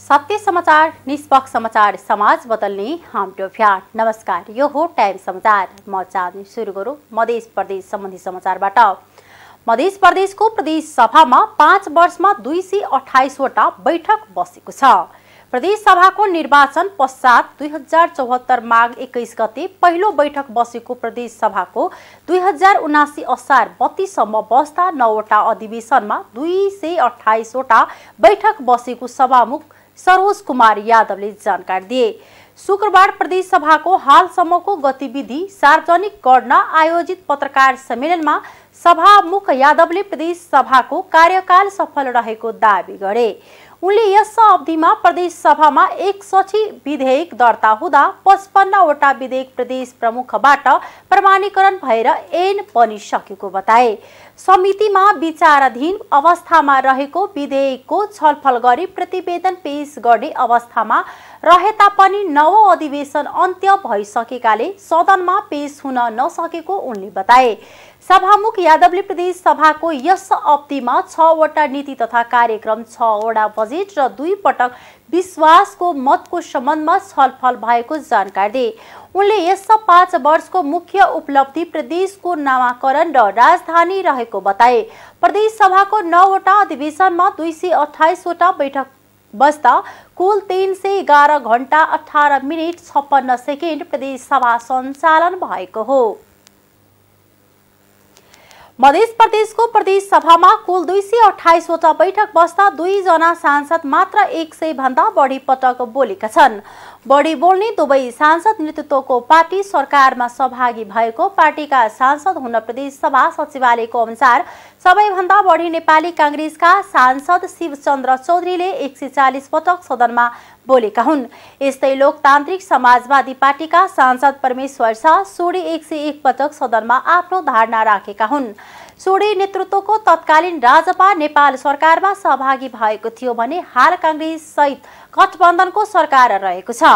सत्य समाचार निष्पक्ष समाचार समाज बदल्ने हाम्रो अभियान नमस्कार यो हो टाइम समाचार म चाँदनी सुरु गरौँ मधेस प्रदेश सम्बन्धी समाचारबाट मधेस प्रदेशको प्रदेश सभामा पाँच वर्षमा दुई सय अठाइसवटा बैठक बसेको छ प्रदेश सभाको निर्वाचन पश्चात दुई हजार चौहत्तर माघ एक्काइस गते पहिलो बैठक बसेको प्रदेश सभाको दुई हजार उनासी असार बत्तीसम्म बस्दा नौवटा अधिवेशनमा दुई सय अठाइसवटा बैठक बसेको सभामुख सरोज कुमार यादवले जानकारी दिए शुक्रबार प्रदेश सभाको हालसम्मको गतिविधि सार्वजनिक गर्न आयोजित पत्रकार सम्मेलनमा सभामुख यादवले प्रदेश सभाको कार्यकाल सफल रहेको दावी गरे उनले यस अवधिमा प्रदेश सभामा एक सठी विधेयक दर्ता हुँदा पचपन्नवटा विधेयक प्रदेश प्रमुखबाट प्रमाणीकरण भएर ऐन बनिसकेको बताए समितिमा विचाराधीन अवस्थामा रहेको विधेयकको छलफल गरी प्रतिवेदन पेश गर्ने अवस्थामा रहे तापनि नव अधिवेशन अन्त्य भइसकेकाले सदनमा पेश हुन नसकेको उनले बताए सभामुख यादवले प्रदेश सभाको यस अवधिमा छवटा नीति तथा कार्यक्रम छवटा बजेट र दुई पटक विश्वासको मतको सम्बन्धमा छलफल भएको जानकारी दिए उनले यस पाँच वर्षको मुख्य उपलब्धि प्रदेशको नामाकरण र राजधानी रहेको बताए प्रदेश सभाको नौवटा अधिवेशनमा दुई सय अठाइसवटा बैठक बस्दा कुल तिन सय एघार घन्टा अठार मिनट छप्पन्न सेकेन्ड प्रदेश सभा सञ्चालन भएको हो मध्य प्रदेशको प्रदेश सभामा कुल दुई सय अठाइसवटा बैठक बस्दा दुईजना सांसद मात्र एक सय भन्दा बढी पटक बोलेका छन् बढी बोल्ने दुवै सांसद नेतृत्वको पार्टी सरकारमा सहभागी भएको पार्टीका सांसद हुन प्रदेश सभा सचिवालयको अनुसार सबैभन्दा बढी नेपाली काङ्ग्रेसका सांसद शिवचन्द्र चौधरीले एक सय चालिस पटक सदनमा बोलेका हुन् यस्तै लोकतान्त्रिक समाजवादी पार्टीका सांसद परमेश्वर शाह सोडी एक सय एक पटक सदनमा आफ्नो धारणा राखेका हुन् सोडे नेतृत्वको तत्कालीन राजपा नेपाल सरकारमा सहभागी भएको थियो भने हाल काङ्ग्रेस सहित गठबन्धनको सरकार रहेको छ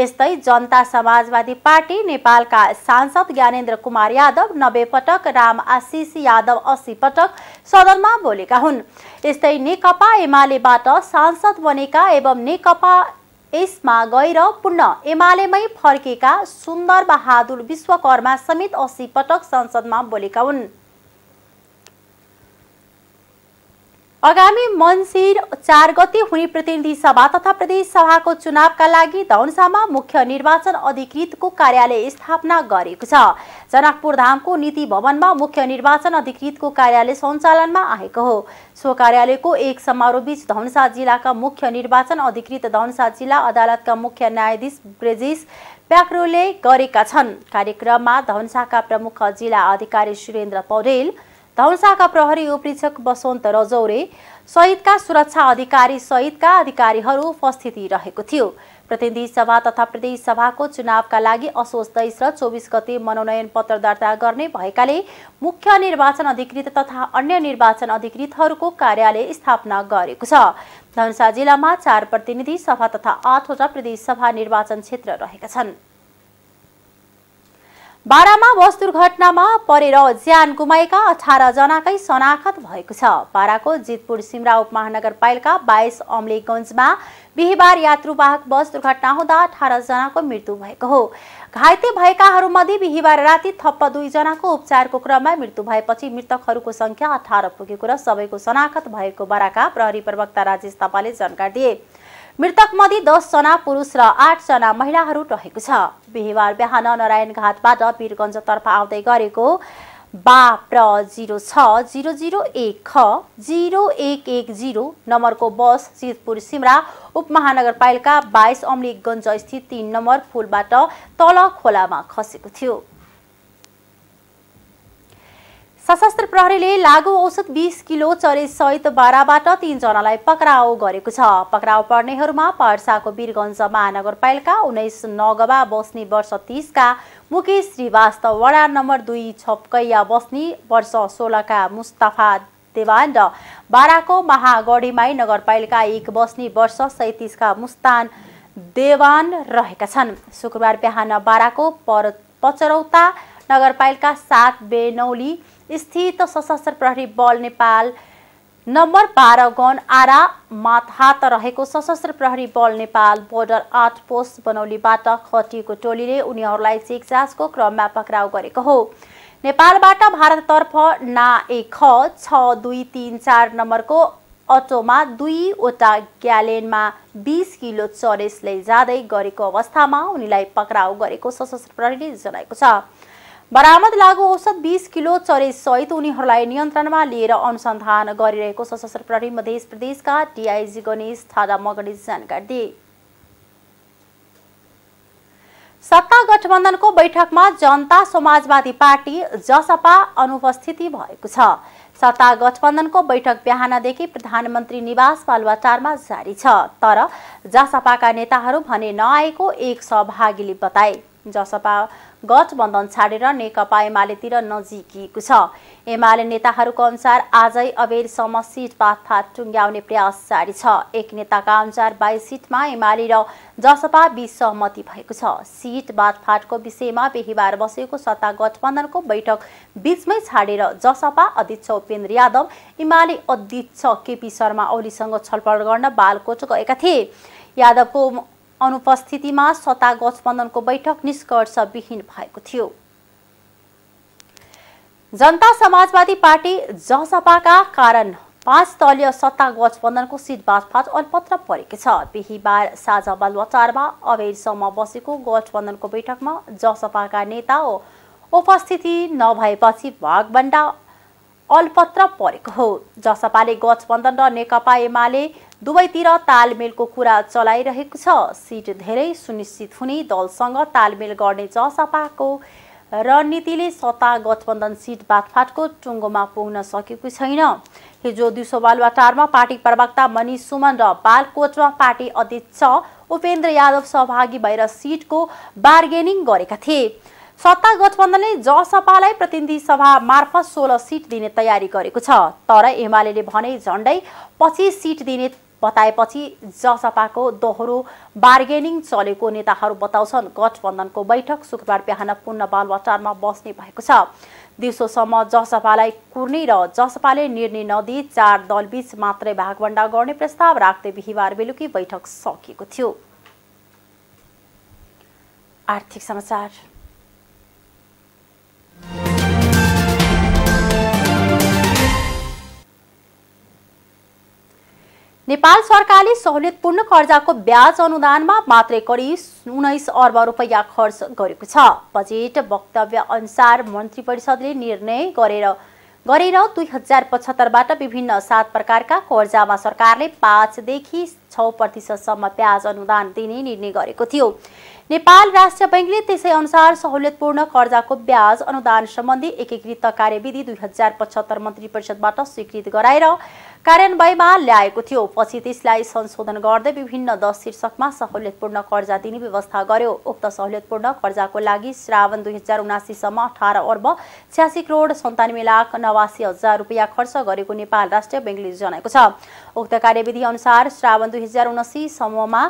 यस्तै जनता समाजवादी पार्टी नेपालका सांसद ज्ञानेन्द्र कुमार यादव नब्बे पटक राम आशिष यादव अस्सी पटक सदनमा बोलेका हुन् यस्तै नेकपा एमालेबाट सांसद बनेका एवं नेकपा यसमा गएर पुनः एमालेमै फर्केका सुन्दर बहादुर विश्वकर्मा समेत अस्सी पटक संसदमा बोलेका हुन् आगामी मनसिर चार गते हुने प्रतिनिधि सभा तथा प्रदेश सभाको चुनावका लागि धनसामा मुख्य निर्वाचन अधिकृतको कार्यालय स्थापना गरेको छ जनकपुर धामको नीति भवनमा मुख्य निर्वाचन अधिकृतको कार्यालय सञ्चालनमा आएको हो सो कार्यालयको एक समारोहबीच धनसा जिल्लाका मुख्य निर्वाचन अधिकृत धनसा जिल्ला अदालतका मुख्य न्यायाधीश ब्रेजिस प्याक्रोले गरेका छन् कार्यक्रममा धनसाका प्रमुख जिल्ला अधिकारी सुरेन्द्र पौडेल धनसाका प्रहरी उपरीक्षक बसन्त रजौरे सहितका सुरक्षा अधिकारी सहितका अधिकारीहरू उपस्थिति रहेको थियो प्रतिनिधि सभा तथा प्रदेश सभाको चुनावका लागि असोज तेइस र चौबिस गते मनोनयन पत्र दर्ता गर्ने भएकाले मुख्य निर्वाचन अधिकृत तथा अन्य निर्वाचन अधिकृतहरूको कार्यालय स्थापना गरेको छ धनुषा जिल्लामा चार प्रतिनिधि सभा तथा आठवटा प्रदेश सभा निर्वाचन क्षेत्र रहेका छन् बारामा बस दुर्घटनामा परेर ज्यान गुमाएका अठार जनाकै शनाखत भएको छ पाराको जितपुर सिमरा उपमहानगरपालिका बाइस अम्लेगञ्जमा बिहिबार यात्रुवाहक बस दुर्घटना हुँदा अठार जनाको मृत्यु भएको हो घाइते भएकाहरूमध्ये बिहिबार राति थप्प दुईजनाको उपचारको क्रममा मृत्यु भएपछि मृतकहरूको सङ्ख्या अठार पुगेको र सबैको शनाखत भएको बाराका प्रहरी प्रवक्ता राजेश थापाले जानकारी दिए मृतकमध्ये दसजना पुरुष र आठजना महिलाहरू रहेको छ बिहिबार बिहान नारायणघाटबाट वीरगञ्जतर्फ आउँदै गरेको बा प्र जिरो छ जिरो जिरो एक ख जिरो एक एक जिरो नम्बरको बस जितपुर सिमरा उपमहानगरपालिका बाइस अम्लिकगञ्ज स्थित तिन नम्बर फुलबाट तल खोलामा खसेको थियो सशस्त्र प्रहरीले लागु औषध बिस किलो चरेस सहित बाह्रबाट तीनजनालाई पक्राउ गरेको छ पक्राउ पर्नेहरूमा पर्साको वीरगञ्ज महानगरपालिका उन्नाइस नगवा बस्ने वर्ष तिसका मुकेश श्रीवास्तव वडा नम्बर दुई छपकैया बस्ने वर्ष सोह्रका मुस्तफा देवान र बाह्रको महागढीमाई नगरपालिका एक बस्ने वर्ष सैतिसका मुस्तान देवान रहेका छन् शुक्रबार बिहान बाह्रको पर पचरौता नगरपालिका सात बेनौली स्थित सशस्त्र प्रहरी बल नेपाल नम्बर बाह्र गन आरा माथात रहेको सशस्त्र प्रहरी बल नेपाल बोर्डर आठ पोस्ट बनौलीबाट खटिएको टोलीले उनीहरूलाई चेकजाँचको क्रममा पक्राउ गरेको हो नेपालबाट भारततर्फ ना एक ख छ दुई तिन चार नम्बरको अटोमा दुईवटा ग्यालेनमा बिस किलो चरेस लैजाँदै गरेको अवस्थामा उनीलाई पक्राउ गरेको सशस्त्र प्रहरीले जनाएको छ बरामद लागु औसत बिस किलो सहित उनीहरूलाई नियन्त्रणमा लिएर अनुसन्धान गरिरहेको सशस्त्र प्रहरी मध्य प्रदेशका डिआइजी गणेश थादा मगरले जानकारी दिए सत्ता गठबन्धनको बैठकमा जनता समाजवादी पार्टी जसपा अनुपस्थिति भएको छ सत्ता गठबन्धनको बैठक बिहानदेखि प्रधानमन्त्री निवास बालुवाटारमा जारी छ तर जसपाका नेताहरू भने नआएको एक सहभागीले बताए जसपा गठबन्धन छाडेर नेकपा एमालेतिर नजिकिएको छ एमाले नेताहरूको अनुसार आजै अबेरसम्म सिट पातफात टुङ्ग्याउने प्रयास जारी छ एक नेताका अनुसार बाइस सिटमा एमाले र जसपा बीच सहमति भएको छ सिट बाँडफाँटको विषयमा बिहिबार बसेको सत्ता गठबन्धनको बैठक बिचमै छाडेर जसपा अध्यक्ष उपेन्द्र यादव एमाले अध्यक्ष केपी शर्मा ओलीसँग छलफल गर्न बालकोट गएका थिए यादवको अनुपस्थितिमा सत्ता गठबन्धनको बैठक निष्कर्षविहीन भएको थियो जनता समाजवादी पार्टी जसपाका कारण पाँच दलीय सत्ता गठबन्धनको सिट बाँचफाँच अल्पत्र परेको छ बिहिबार साझा बालुवाटारमा अबेरसम्म बसेको गठबन्धनको बैठकमा जसपाका नेता उपस्थिति नभएपछि भागभन्डा अलपत्र परेको हो जसपाले गठबन्धन र नेकपा एमाले दुवैतिर तालमेलको कुरा चलाइरहेको छ सिट धेरै सुनिश्चित हुने दलसँग तालमेल गर्ने जसपाको रणनीतिले सत्ता गठबन्धन सिट बाटफाटको टुङ्गोमा पुग्न सकेको छैन हिजो दिउँसो बालुवाटारमा पार्टी प्रवक्ता मनिष सुमन र बालकोटमा पार्टी अध्यक्ष उपेन्द्र यादव सहभागी भएर सिटको बार्गेनिङ गरेका थिए सत्ता गठबन्धनले जसपालाई प्रतिनिधि सभा मार्फत सोह्र सिट दिने तयारी गरेको छ तर एमाले भने झन्डै पच्चिस सिट दिने बताएपछि जसपाको दोहोरो बार्गेनिङ चलेको नेताहरू बताउँछन् गठबन्धनको बैठक शुक्रबार बिहान पूर्ण बालवाटारमा बस्ने भएको छ दिउँसोसम्म जसपालाई कुर्ने र जसपाले निर्णय नदिई चार दलबीच मात्रै भागभण्डा गर्ने प्रस्ताव राख्दै बिहिबार बेलुकी बैठक सकिएको थियो आर्थिक समाचार नेपाल सरकारले सहुलियतपूर्ण कर्जाको ब्याज अनुदानमा मात्रै करिब उन्नाइस अर्ब रुपैयाँ खर्च गरेको छ बजेट वक्तव्य अनुसार मन्त्री परिषदले निर्णय गरेर गरेर दुई हजार पचहत्तरबाट विभिन्न सात प्रकारका कर्जामा सरकारले पाँचदेखि छ प्रतिशतसम्म ब्याज अनुदान दिने निर्णय गरेको थियो नेपाल राष्ट्रिय बैङ्कले त्यसै अनुसार सहुलियतपूर्ण कर्जाको ब्याज अनुदान सम्बन्धी एकीकृत कार्यविधि दुई हजार पचहत्तर मन्त्री परिषदबाट स्वीकृत गराएर कार्यान्वयनमा ल्याएको थियो पछि त्यसलाई संशोधन गर्दै विभिन्न दस शीर्षकमा सहुलियतपूर्ण कर्जा दिने व्यवस्था गर्यो उक्त सहुलियतपूर्ण कर्जाको लागि श्रावण दुई हजार उनासीसम्म अठार अर्ब छ्यासी करोड सन्तानब्बे लाख नवासी हजार रुपियाँ खर्च गरेको नेपाल राष्ट्रिय ब्याङ्कले जनाएको छ उक्त कार्यविधि अनुसार श्रावण दुई हजार उनासीसम्ममा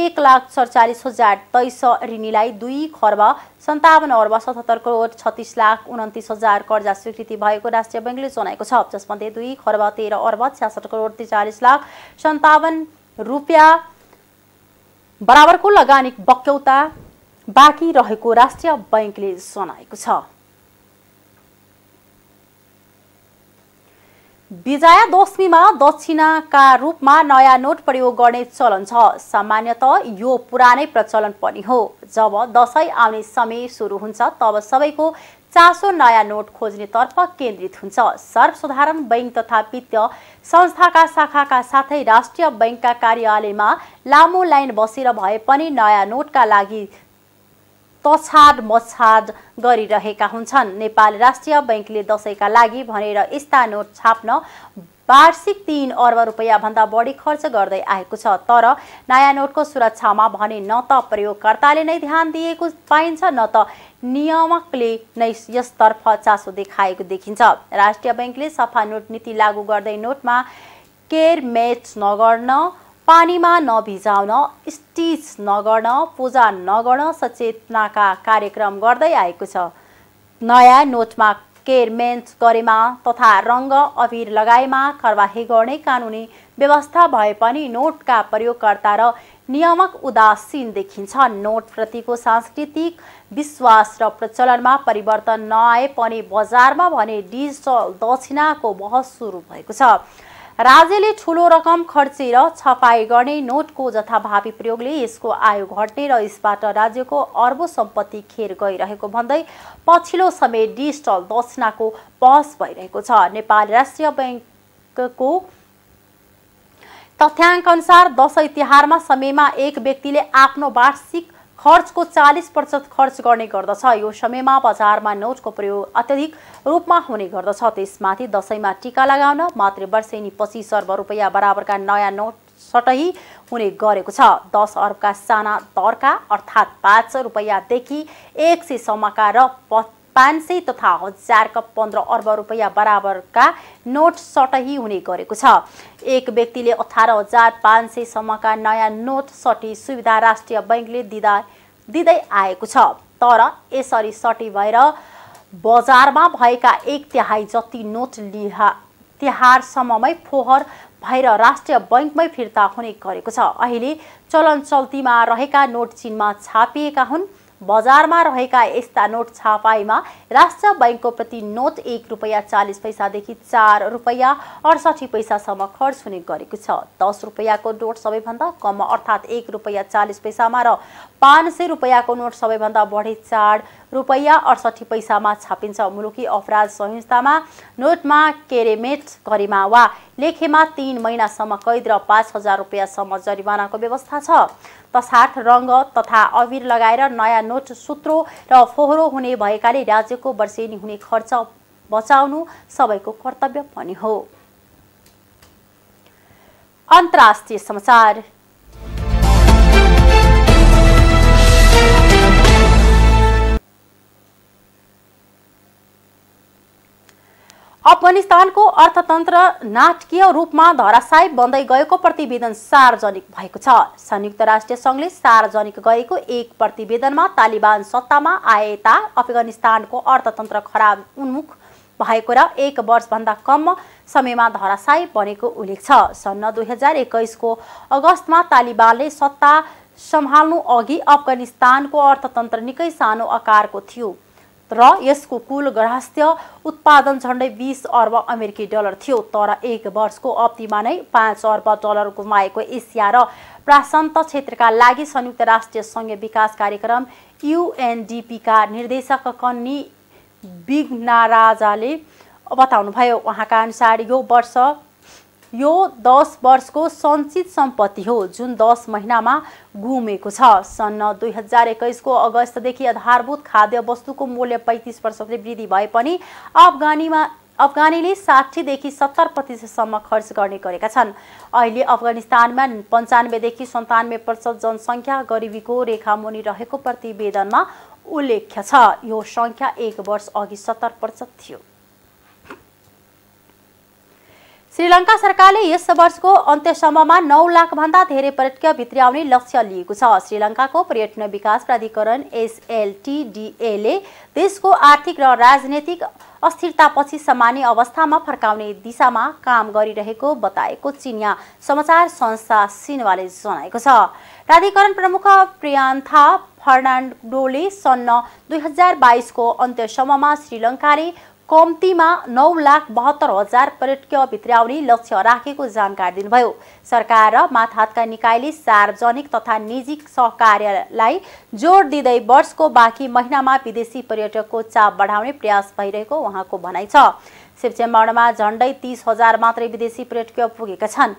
एक लाख सडचालिस हजार तेइस छ ऋणीलाई दुई खर्ब सन्तावन्न अर्ब सतहत्तर करोड छत्तिस लाख उन्तिस हजार कर्जा स्वीकृति भएको राष्ट्रिय ब्याङ्कले जनाएको छ जसमध्ये दुई खर्ब तेह्र अर्ब छ्यासठ करोड त्रिचालिस लाख सन्तावन रुपियाँ बराबरको लगानी बक्यौता बाँकी रहेको राष्ट्रिय ब्याङ्कले जनाएको छ विजयादशमीमा दक्षिणाका रूपमा नयाँ नोट प्रयोग गर्ने चलन छ सामान्यत यो पुरानै प्रचलन पनि हो जब दसैँ आउने समय सुरु हुन्छ तब सबैको चासो नयाँ नोट खोज्नेतर्फ केन्द्रित हुन्छ सर्वसाधारण बैङ्क तथा वित्तीय संस्थाका शाखाका साथै राष्ट्रिय बैङ्कका कार्यालयमा लामो लाइन बसेर भए पनि नयाँ नोटका लागि तछाड मछाड गरिरहेका हुन्छन् नेपाल राष्ट्रिय बैङ्कले दसैँका लागि भनेर यस्ता नोट छाप्न वार्षिक तिन अर्ब रुपियाँभन्दा बढी खर्च गर्दै आएको छ तर नयाँ नोटको सुरक्षामा भने न त प्रयोगकर्ताले नै ध्यान दिएको पाइन्छ न त नियामकले नै यसतर्फ चासो देखाएको देखिन्छ राष्ट्रिय ब्याङ्कले सफा नोट नीति लागू गर्दै नोटमा केयर म्याच नगर्न पानीमा नभिजाउन स्टिच नगर्न पूजा नगर्न सचेतनाका कार्यक्रम गर्दै आएको छ नयाँ नोटमा केयर गरेमा तथा रङ्ग अबिर लगाएमा कारवाही गर्ने कानुनी व्यवस्था भए पनि नोटका प्रयोगकर्ता र नियामक उदासीन देखिन्छ नोटप्रतिको सांस्कृतिक विश्वास र प्रचलनमा परिवर्तन नआए पनि बजारमा भने डिजिटल दक्षिणाको बहस सुरु भएको छ राज्यले ठूलो रकम खर्चेर छपाई गर्ने नोटको जथाभावी प्रयोगले यसको आयु घट्ने र यसबाट राज्यको अर्बो सम्पत्ति खेर गइरहेको भन्दै पछिल्लो समय डिजिटल दक्षिणाको बहस भइरहेको छ नेपाल राष्ट्रिय ब्याङ्कको अनुसार दसैँ तिहारमा समयमा एक व्यक्तिले आफ्नो वार्षिक खर्चको चालिस प्रतिशत खर्च गर्ने गर्दछ यो समयमा बजारमा नोटको प्रयोग अत्यधिक रूपमा हुने गर्दछ त्यसमाथि दसैँमा टिका लगाउन मात्र पछि सर्व रुपियाँ बराबरका नयाँ नोट सटही हुने गरेको छ दस अर्बका साना दरका अर्थात् पाँच रुपियाँदेखि एक सयसम्मका र पाँच सय तथा हजारका पन्ध्र अर्ब रुपियाँ बराबरका नोट सटही हुने गरेको छ एक व्यक्तिले अठार हजार पाँच सयसम्मका नयाँ नोट सटी सुविधा राष्ट्रिय बैङ्कले दिँदा दिँदै आएको छ तर यसरी सटी भएर बजारमा भएका एक तिहाई जति नोट लिहा तिहारसम्ममै फोहोर भएर राष्ट्रिय बैङ्कमै फिर्ता हुने गरेको छ अहिले चलन चल्तीमा रहेका नोट चिनमा छापिएका हुन् बजारमा रहेका यस्ता नोट छापाईमा राष्ट्र बैङ्कको प्रति नोट एक रुपियाँ चालिस पैसादेखि चार रुपियाँ अडसठी पैसासम्म खर्च हुने गरेको छ दस रुपियाँको नोट सबैभन्दा कम अर्थात् एक रुपियाँ चालिस पैसामा र पाँच सय रुपियाँको नोट सबैभन्दा बढी चार रुपैयाँ अडसठी पैसामा छापिन्छ मुलुकी अपराध संहितामा नोटमा केरेमेट गरिमा वा लेखेमा तिन महिनासम्म कैद र पाँच हजार रुपियाँसम्म जरिमानाको व्यवस्था छ तसार्थ रङ्ग तथा अबिर लगाएर नयाँ नोट सुत्रो र फोहोरो हुने भएकाले राज्यको वर्षेनी हुने खर्च बचाउनु सबैको कर्तव्य पनि हो अन्तर्राष्ट्रिय समाचार अफगानिस्तानको अर्थतन्त्र नाटकीय रूपमा धराशायी बन्दै गएको प्रतिवेदन सार्वजनिक भएको छ संयुक्त राष्ट्र सङ्घले सार्वजनिक गएको एक प्रतिवेदनमा तालिबान सत्तामा आएता अफगानिस्तानको अर्थतन्त्र खराब उन्मुख भएको र एक वर्षभन्दा कम समयमा धराशायी बनेको उल्लेख छ सन् दुई हजार एक्काइसको अगस्तमा तालिबानले सत्ता सम्हाल्नु अघि अफगानिस्तानको अर्थतन्त्र निकै सानो आकारको थियो र यसको कुल गृहस्थ्य उत्पादन झन्डै बिस अर्ब अमेरिकी डलर थियो तर एक वर्षको अवधिमा नै पाँच अर्ब डलर गुमाएको एसिया र प्रशान्त क्षेत्रका लागि संयुक्त राष्ट्रिय सङ्घीय विकास कार्यक्रम युएनडिपीका निर्देशक कन्नी बिग नाराजाले बताउनुभयो उहाँका अनुसार यो वर्ष यो दस वर्षको सञ्चित सम्पत्ति हो जुन दस महिनामा गुमेको छ सन् दुई हजार एक्काइसको अगस्तदेखि आधारभूत खाद्य वस्तुको मूल्य पैँतिस प्रतिशतले वृद्धि भए पनि अफगानीमा अफगानीले साठीदेखि सत्तर प्रतिशतसम्म खर्च गर्ने गरेका छन् अहिले अफगानिस्तानमा पन्चानब्बेदेखि सन्तानब्बे प्रतिशत जनसङ्ख्या गरिबीको रेखा मुनि रहेको प्रतिवेदनमा उल्लेख छ यो सङ्ख्या एक वर्ष अघि सत्तर प्रतिशत थियो श्रीलङ्का सरकारले यस वर्षको अन्त्यसम्ममा नौ लाखभन्दा धेरै पर्यटक भित्र आउने लक्ष्य लिएको छ श्रीलङ्काको पर्यटन विकास प्राधिकरण एसएलटिडिएले देशको आर्थिक र राजनैतिक अस्थिरतापछि सामान्य अवस्थामा फर्काउने दिशामा काम गरिरहेको बताएको चिनिया समाचार संस्था सिन्वाले जनाएको छ प्राधिकरण प्रमुख प्रियान्था फर्नान्डोले सन्न दुई हजार बाइसको अन्त्यसम्ममा श्रीलङ्काले कम्तीमा नौ लाख बहत्तर हजार पर्यटकीय आउने लक्ष्य राखेको जानकारी दिनुभयो सरकार र माथहातका निकायले सार्वजनिक तथा निजी सहकार्यलाई जोड दिँदै वर्षको बाँकी महिनामा विदेशी पर्यटकको चाप बढाउने प्रयास भइरहेको उहाँको भनाइ छ सिपचेम्बरमा झन्डै तिस हजार मात्रै विदेशी पर्यटक पुगेका छन्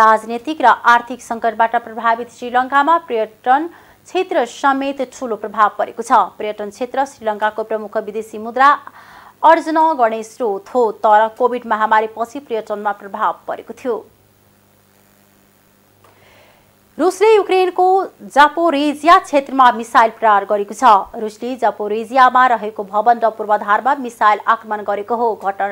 राजनीतिक र आर्थिक सङ्कटबाट प्रभावित श्रीलङ्कामा पर्यटन क्षेत्र समेत ठुलो प्रभाव परेको छ पर्यटन क्षेत्र श्रीलङ्काको प्रमुख विदेशी मुद्रा अर्जन गर्ने स्रोत हो तर कोभिड महामारीपछि पर्यटनमा प्रभाव परेको थियो रुसले युक्रेनको जापोरेजिया क्षेत्रमा मिसाइल प्रहार गरेको छ रुसले जापोरेजियामा रहेको भवन र पूर्वाधारमा मिसाइल आक्रमण गरेको हो घटना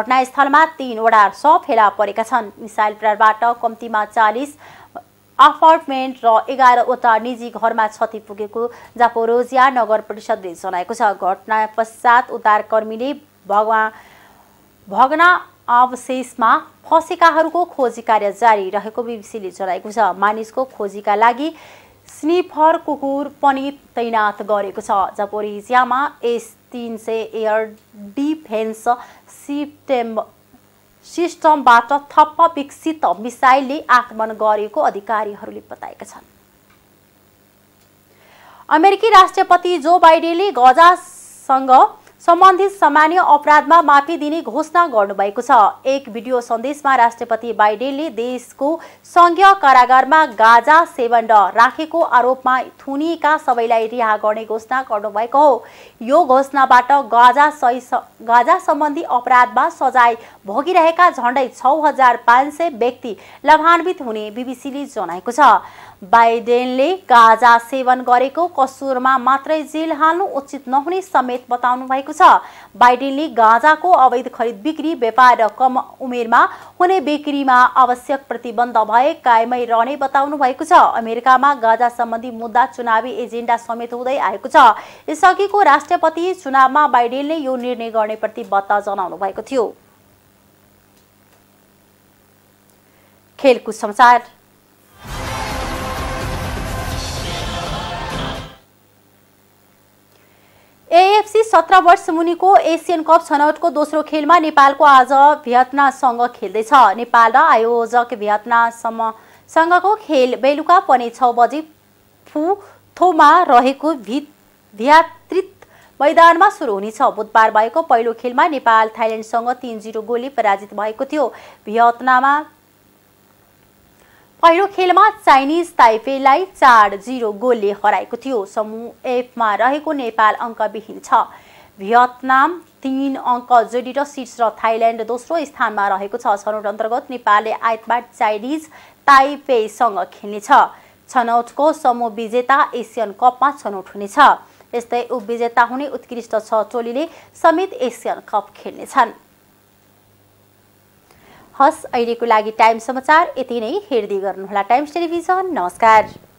घटनास्थलमा तीनवटा स फेला परेका छन् मिसाइल प्रहारबाट कम्तीमा चालिस अपार्टमेन्ट र एघारवटा निजी घरमा क्षति पुगेको जापोरोजिया नगर परिषदले जनाएको छ घटना पश्चात उद्धारकर्मीले भगवा भगना अवशेषमा फँसेकाहरूको खोजी कार्य जारी रहेको बिबिसीले जनाएको छ मानिसको खोजीका लागि स्निफर कुकुर पनि तैनात गरेको छ जापोरिजियामा एस तिन सय एयर डिफेन्स सिप्टेम्बर सिस्टमबाट थप विकसित मिसाइलले आक्रमण गरेको अधिकारीहरूले बताएका छन् अमेरिकी राष्ट्रपति जो बाइडेनले गजासँग सम्बन्धित सामान्य अपराधमा माफी दिने घोषणा गर्नुभएको छ एक भिडियो सन्देशमा राष्ट्रपति बाइडेनले देशको सङ्घीय कारागारमा गाजा सेवन र राखेको आरोपमा थुनिएका सबैलाई रिहा गर्ने घोषणा गर्नुभएको हो यो घोषणाबाट गाजा सही गाजा सम्बन्धी अपराधमा सजाय भोगिरहेका झण्डै छ हजार पाँच सय व्यक्ति लाभान्वित हुने बिबिसीले जनाएको छ बाइडेनले गाजा सेवन गरेको कसुरमा मात्रै जेल हाल्नु उचित नहुने समेत बताउनु भएको छ बाइडेनले गाँजाको अवैध खरिद बिक्री व्यापार र कम उमेरमा हुने बिक्रीमा आवश्यक प्रतिबन्ध भए कायमै रहने बताउनु भएको छ अमेरिकामा गाँजा सम्बन्धी मुद्दा चुनावी एजेन्डा समेत हुँदै आएको छ यसअघिको राष्ट्रपति चुनावमा बाइडेनले यो निर्णय गर्ने प्रतिबद्धता जनाउनु भएको थियो खेलकुद समाचार सत्र वर्ष मुनिको एसियन कप छनौटको दोस्रो खेलमा नेपालको आज भियतनासँग खेल्दैछ नेपाल र आयोजक भियतनामसँगको खेल बेलुका पनि छ बजे फुथोमा रहेको भि भियात्रित मैदानमा सुरु हुनेछ बुधबार भएको पहिलो खेलमा नेपाल थाइल्यान्डसँग तिन जिरो गोली पराजित भएको थियो भियतनामा पहिलो खेलमा चाइनिज ताइपेलाई चार जिरो गोलले हराएको थियो समूह एफमा रहेको नेपाल अङ्कविहीन छ भियतनाम तिन अङ्क जोडिएर र र थाइल्यान्ड दोस्रो स्थानमा रहेको छ छनौट अन्तर्गत नेपालले आइतबार चाइनिज ताइपेसँग खेल्नेछ छनौटको समूह विजेता एसियन कपमा छनौट हुनेछ यस्तै उपविजेता हुने उत्कृष्ट छ टोलीले समेत एसियन कप खेल्नेछन् हस् अहिलेको लागि टाइम समाचार यति नै हेर्दै गर्नुहोला टाइम्स टेलिभिजन नमस्कार